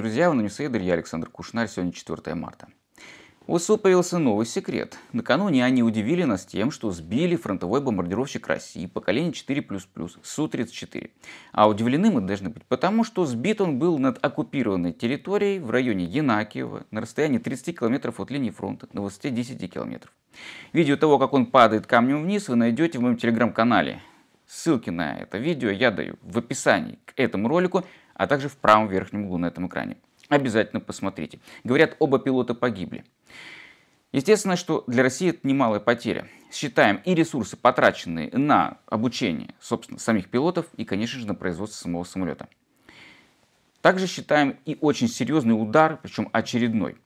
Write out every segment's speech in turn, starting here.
друзья, в Ньюсейдер, я Александр Кушнарь сегодня 4 марта. У СУ появился новый секрет. Накануне они удивили нас тем, что сбили фронтовой бомбардировщик России поколения 4++, Су-34. А удивлены мы должны быть потому, что сбит он был над оккупированной территорией в районе Янакиева на расстоянии 30 километров от линии фронта, на высоте 10 километров. Видео того, как он падает камнем вниз, вы найдете в моем телеграм-канале. Ссылки на это видео я даю в описании к этому ролику, а также в правом верхнем углу на этом экране. Обязательно посмотрите. Говорят, оба пилота погибли. Естественно, что для России это немалая потеря. Считаем и ресурсы, потраченные на обучение, собственно, самих пилотов и, конечно же, на производство самого самолета. Также считаем и очень серьезный удар, причем очередной,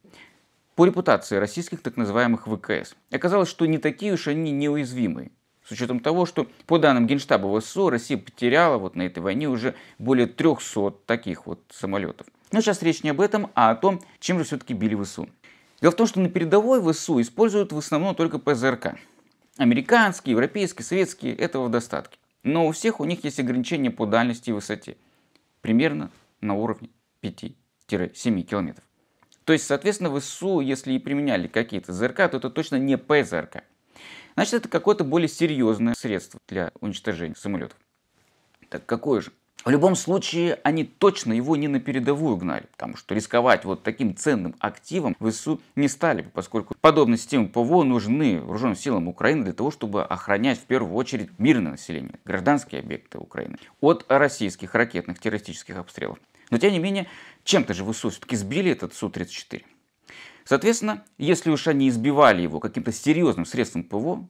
по репутации российских так называемых ВКС. Оказалось, что не такие уж они неуязвимые. С учетом того, что по данным Генштаба ВСУ, Россия потеряла вот на этой войне уже более 300 таких вот самолетов. Но сейчас речь не об этом, а о том, чем же все-таки били ВСУ. Дело в том, что на передовой ВСУ используют в основном только ПЗРК. Американские, европейские, советские – этого в достатке. Но у всех у них есть ограничения по дальности и высоте. Примерно на уровне 5-7 километров. То есть, соответственно, ВСУ, если и применяли какие-то ЗРК, то это точно не ПЗРК. Значит, это какое-то более серьезное средство для уничтожения самолетов. Так какое же? В любом случае, они точно его не на передовую гнали, потому что рисковать вот таким ценным активом в ИСУ не стали бы, поскольку подобные системы ПВО нужны вооруженным силам Украины для того, чтобы охранять в первую очередь мирное население, гражданские объекты Украины от российских ракетных террористических обстрелов. Но тем не менее, чем-то же в ИСУ все-таки сбили этот Су-34. Соответственно, если уж они избивали его каким-то серьезным средством ПВО,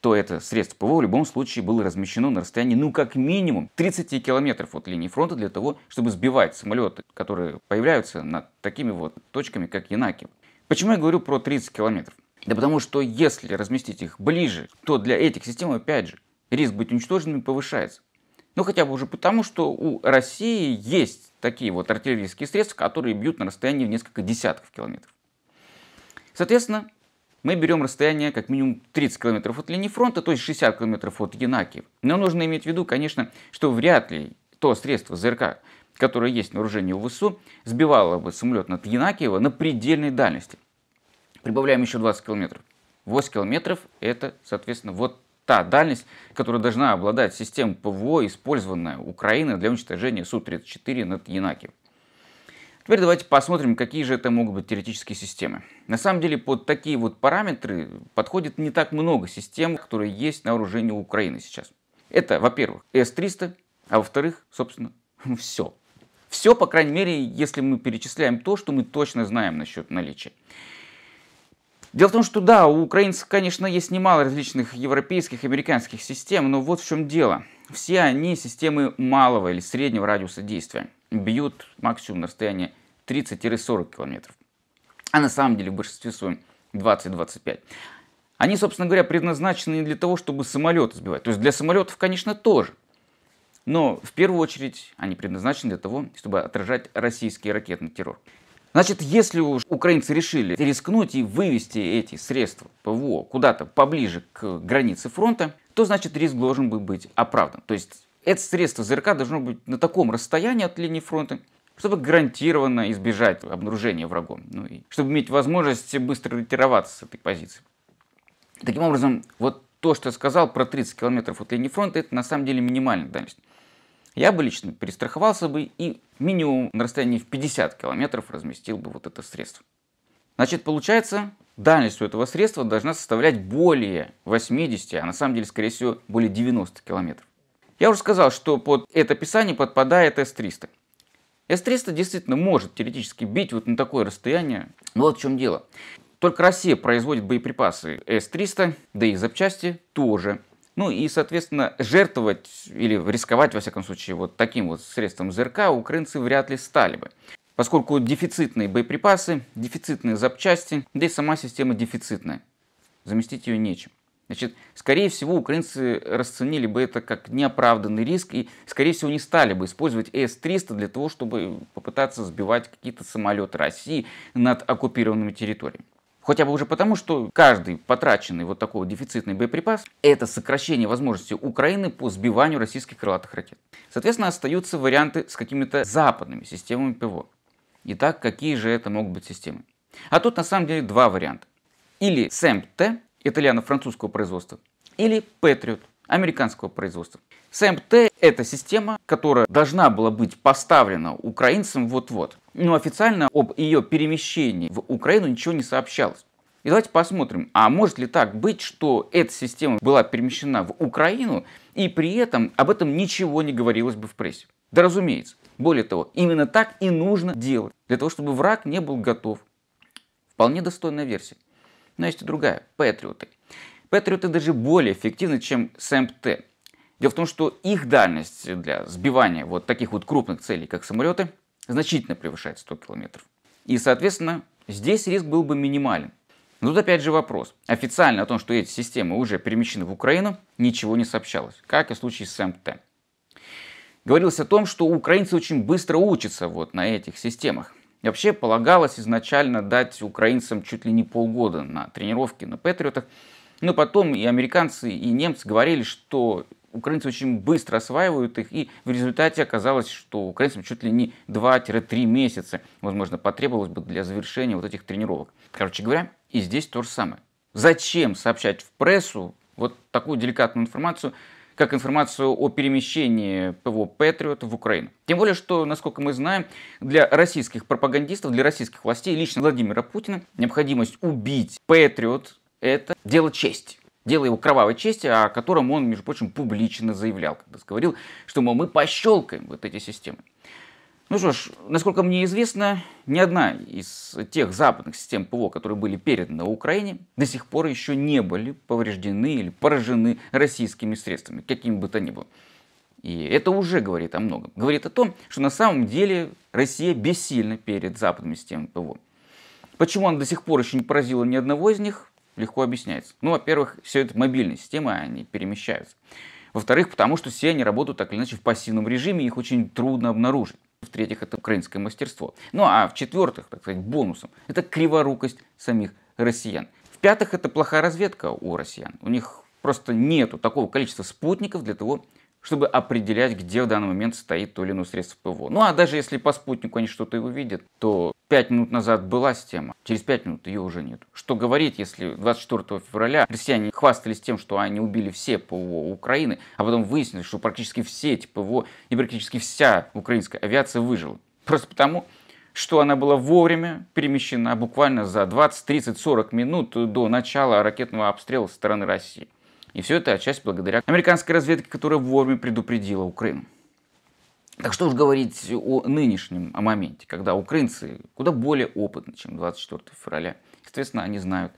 то это средство ПВО в любом случае было размещено на расстоянии ну как минимум 30 километров от линии фронта для того, чтобы сбивать самолеты, которые появляются над такими вот точками, как Янаки. Почему я говорю про 30 километров? Да потому что если разместить их ближе, то для этих систем, опять же, риск быть уничтоженными повышается. Ну хотя бы уже потому, что у России есть такие вот артиллерийские средства, которые бьют на расстоянии в несколько десятков километров. Соответственно, мы берем расстояние как минимум 30 км от линии фронта, то есть 60 км от Янаки. Но нужно иметь в виду, конечно, что вряд ли то средство ЗРК, которое есть на вооружении ВСУ, сбивало бы самолет над Янакиева на предельной дальности. Прибавляем еще 20 километров. 8 километров – это, соответственно, вот та дальность, которая должна обладать система ПВО, использованная Украиной для уничтожения Су-34 над Янакиевым. Теперь давайте посмотрим, какие же это могут быть теоретические системы. На самом деле под такие вот параметры подходит не так много систем, которые есть на вооружении Украины сейчас. Это, во-первых, С-300, а во-вторых, собственно, все. Все, по крайней мере, если мы перечисляем то, что мы точно знаем насчет наличия. Дело в том, что да, у украинцев, конечно, есть немало различных европейских американских систем, но вот в чем дело. Все они системы малого или среднего радиуса действия бьют максимум на расстоянии 30-40 километров. А на самом деле в большинстве своем 20-25. Они, собственно говоря, предназначены не для того, чтобы самолеты сбивать. То есть для самолетов, конечно, тоже. Но в первую очередь они предназначены для того, чтобы отражать российский ракетный террор. Значит, если уж украинцы решили рискнуть и вывести эти средства ПВО куда-то поближе к границе фронта, то значит риск должен был быть оправдан. То есть это средство ЗРК должно быть на таком расстоянии от линии фронта, чтобы гарантированно избежать обнаружения врагом, ну и чтобы иметь возможность быстро ретироваться с этой позиции. Таким образом, вот то, что я сказал про 30 километров от линии фронта, это на самом деле минимальная дальность. Я бы лично перестраховался бы и минимум на расстоянии в 50 километров разместил бы вот это средство. Значит, получается, дальность у этого средства должна составлять более 80, а на самом деле, скорее всего, более 90 километров. Я уже сказал, что под это описание подпадает С-300. С-300 действительно может теоретически бить вот на такое расстояние. Но вот в чем дело. Только Россия производит боеприпасы С-300, да и запчасти тоже. Ну и, соответственно, жертвовать или рисковать, во всяком случае, вот таким вот средством ЗРК украинцы вряд ли стали бы. Поскольку дефицитные боеприпасы, дефицитные запчасти, да и сама система дефицитная. Заместить ее нечем. Значит, скорее всего, украинцы расценили бы это как неоправданный риск и, скорее всего, не стали бы использовать С-300 для того, чтобы попытаться сбивать какие-то самолеты России над оккупированными территориями. Хотя бы уже потому, что каждый потраченный вот такой вот дефицитный боеприпас – это сокращение возможности Украины по сбиванию российских крылатых ракет. Соответственно, остаются варианты с какими-то западными системами ПВО. Итак, какие же это могут быть системы? А тут на самом деле два варианта. Или сэм итальяно-французского производства или Patriot американского производства. СМТ – это система, которая должна была быть поставлена украинцам вот-вот. Но официально об ее перемещении в Украину ничего не сообщалось. И давайте посмотрим, а может ли так быть, что эта система была перемещена в Украину, и при этом об этом ничего не говорилось бы в прессе? Да разумеется. Более того, именно так и нужно делать, для того, чтобы враг не был готов. Вполне достойная версия. Но есть и другая – Патриоты. Патриоты даже более эффективны, чем СМТ. Дело в том, что их дальность для сбивания вот таких вот крупных целей, как самолеты, значительно превышает 100 километров. И, соответственно, здесь риск был бы минимален. Но тут опять же вопрос. Официально о том, что эти системы уже перемещены в Украину, ничего не сообщалось, как и в случае с МТ. Говорилось о том, что украинцы очень быстро учатся вот на этих системах. И вообще полагалось изначально дать украинцам чуть ли не полгода на тренировки на Патриотах. Но ну, потом и американцы, и немцы говорили, что украинцы очень быстро осваивают их, и в результате оказалось, что украинцам чуть ли не 2-3 месяца, возможно, потребовалось бы для завершения вот этих тренировок. Короче говоря, и здесь то же самое. Зачем сообщать в прессу вот такую деликатную информацию как информацию о перемещении ПВО «Патриот» в Украину. Тем более, что, насколько мы знаем, для российских пропагандистов, для российских властей, лично Владимира Путина, необходимость убить «Патриот» — это дело чести. Дело его кровавой чести, о котором он, между прочим, публично заявлял, когда говорил, что, мол, мы пощелкаем вот эти системы. Ну что ж, насколько мне известно, ни одна из тех западных систем ПВО, которые были переданы Украине, до сих пор еще не были повреждены или поражены российскими средствами, какими бы то ни было. И это уже говорит о многом. Говорит о том, что на самом деле Россия бессильна перед западными системами ПВО. Почему она до сих пор еще не поразила ни одного из них, легко объясняется. Ну, во-первых, все это мобильные системы, а они перемещаются. Во-вторых, потому что все они работают так или иначе в пассивном режиме, их очень трудно обнаружить. В-третьих, это украинское мастерство. Ну а в-четвертых, так сказать, бонусом, это криворукость самих россиян. В-пятых, это плохая разведка у россиян. У них просто нету такого количества спутников для того, чтобы определять, где в данный момент стоит то или иное средство ПВО. Ну а даже если по спутнику они что-то и увидят, то 5 минут назад была система, через 5 минут ее уже нет. Что говорить, если 24 февраля россияне хвастались тем, что они убили все ПВО Украины, а потом выяснилось, что практически все эти ПВО и практически вся украинская авиация выжила. Просто потому, что она была вовремя перемещена буквально за 20, 30, 40 минут до начала ракетного обстрела со стороны России. И все это отчасти благодаря американской разведке, которая вовремя предупредила Украину. Так что уж говорить о нынешнем о моменте, когда украинцы куда более опытны, чем 24 февраля. Соответственно, они знают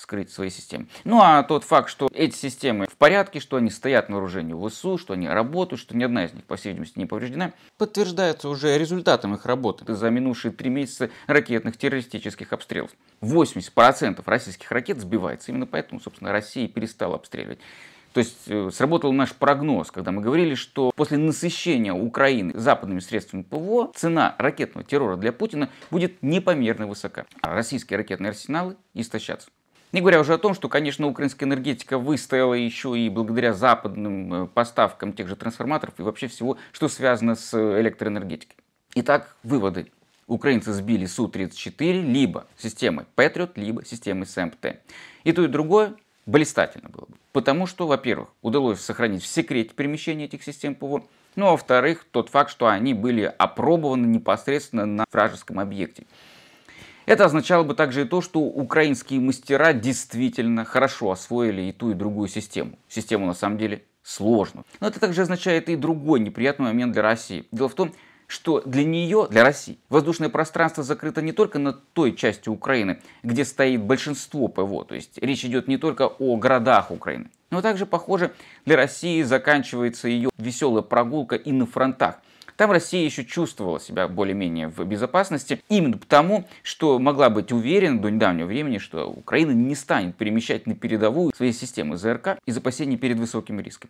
скрыть свои системы. Ну а тот факт, что эти системы в порядке, что они стоят на вооружении ВСУ, что они работают, что ни одна из них, по всей видимости, не повреждена, подтверждается уже результатом их работы за минувшие три месяца ракетных террористических обстрелов. 80% российских ракет сбивается, именно поэтому, собственно, Россия перестала обстреливать. То есть э, сработал наш прогноз, когда мы говорили, что после насыщения Украины западными средствами ПВО цена ракетного террора для Путина будет непомерно высока. А российские ракетные арсеналы истощатся. Не говоря уже о том, что, конечно, украинская энергетика выстояла еще и благодаря западным э, поставкам тех же трансформаторов и вообще всего, что связано с э, электроэнергетикой. Итак, выводы. Украинцы сбили Су-34 либо системой Patriot, либо системой СМТ. И то, и другое блистательно было бы. Потому что, во-первых, удалось сохранить в секрете перемещение этих систем ПВО, ну а во-вторых, тот факт, что они были опробованы непосредственно на вражеском объекте. Это означало бы также и то, что украинские мастера действительно хорошо освоили и ту, и другую систему. Систему на самом деле сложную. Но это также означает и другой неприятный момент для России. Дело в том, что для нее, для России, воздушное пространство закрыто не только на той части Украины, где стоит большинство ПВО, то есть речь идет не только о городах Украины, но также, похоже, для России заканчивается ее веселая прогулка и на фронтах, там Россия еще чувствовала себя более-менее в безопасности, именно потому, что могла быть уверена до недавнего времени, что Украина не станет перемещать на передовую свои системы ЗРК из опасений перед высоким риском.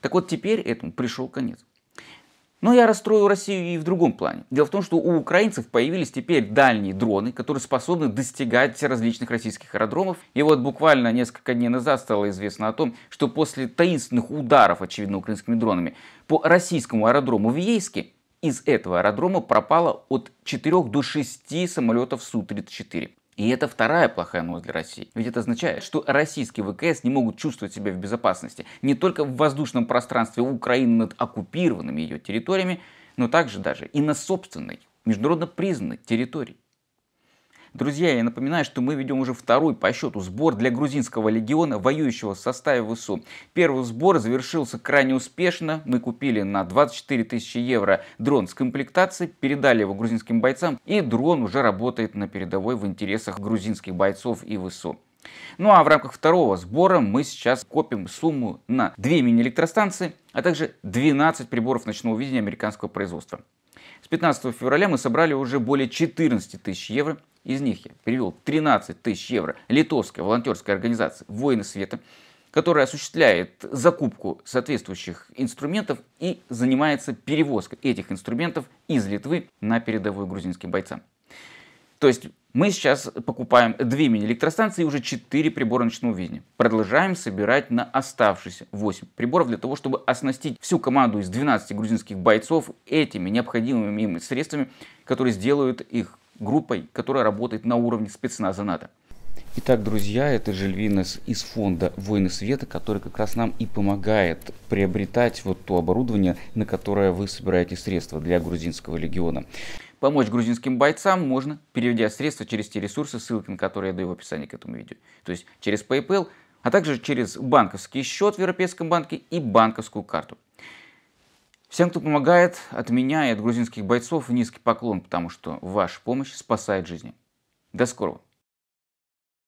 Так вот, теперь этому пришел конец. Но я расстрою Россию и в другом плане. Дело в том, что у украинцев появились теперь дальние дроны, которые способны достигать различных российских аэродромов. И вот буквально несколько дней назад стало известно о том, что после таинственных ударов, очевидно, украинскими дронами по российскому аэродрому в Ейске, из этого аэродрома пропало от 4 до 6 самолетов Су-34. И это вторая плохая новость для России. Ведь это означает, что российские ВКС не могут чувствовать себя в безопасности не только в воздушном пространстве Украины над оккупированными ее территориями, но также даже и на собственной, международно признанной территории. Друзья, я напоминаю, что мы ведем уже второй по счету сбор для грузинского легиона, воюющего в составе ВСУ. Первый сбор завершился крайне успешно. Мы купили на 24 тысячи евро дрон с комплектацией, передали его грузинским бойцам, и дрон уже работает на передовой в интересах грузинских бойцов и ВСУ. Ну а в рамках второго сбора мы сейчас копим сумму на 2 мини-электростанции, а также 12 приборов ночного видения американского производства. С 15 февраля мы собрали уже более 14 тысяч евро. Из них я перевел 13 тысяч евро литовской волонтерской организации «Воины света», которая осуществляет закупку соответствующих инструментов и занимается перевозкой этих инструментов из Литвы на передовую грузинским бойцам. То есть мы сейчас покупаем две мини-электростанции и уже четыре прибора ночного видения. Продолжаем собирать на оставшиеся 8 приборов для того, чтобы оснастить всю команду из 12 грузинских бойцов этими необходимыми им средствами, которые сделают их группой, которая работает на уровне спецназа НАТО. Итак, друзья, это Жильвинес из фонда «Войны света», который как раз нам и помогает приобретать вот то оборудование, на которое вы собираете средства для грузинского легиона. Помочь грузинским бойцам можно, переведя средства через те ресурсы, ссылки на которые я даю в описании к этому видео. То есть через PayPal, а также через банковский счет в Европейском банке и банковскую карту. Всем, кто помогает, от меня и от грузинских бойцов низкий поклон, потому что ваша помощь спасает жизни. До скорого!